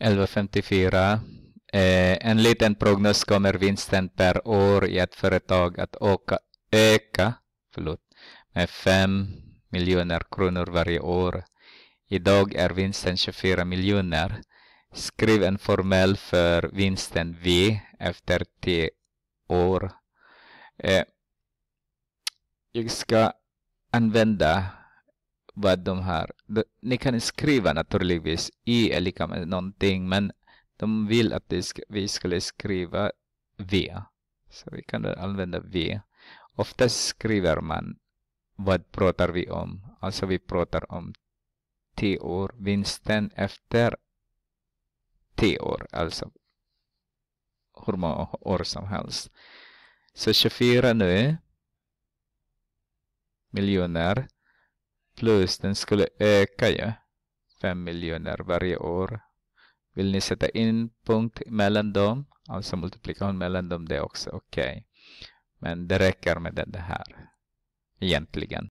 11.54. Eh, enligt en prognos kommer vinsten per år i ett företag att åka, öka förlåt, med 5 miljoner kronor varje år. Idag är vinsten 24 miljoner. Skriv en formell för vinsten V efter 10 år. Eh, jag ska använda vad de har. De, ni kan skriva naturligtvis i är lika med någonting men de vill att vi skulle skriva V. Så vi kan använda V. Oftast skriver man vad pratar vi om? Alltså vi pratar om T-år, vinsten efter T-år, alltså hur många år som helst. Så 24 nu miljoner plus den skulle öka ju. 5 miljoner varje år. Vill ni sätta in punkt mellan dem? Alltså multiplikation mellan dem, det är också okej. Okay. Men det räcker med det här egentligen.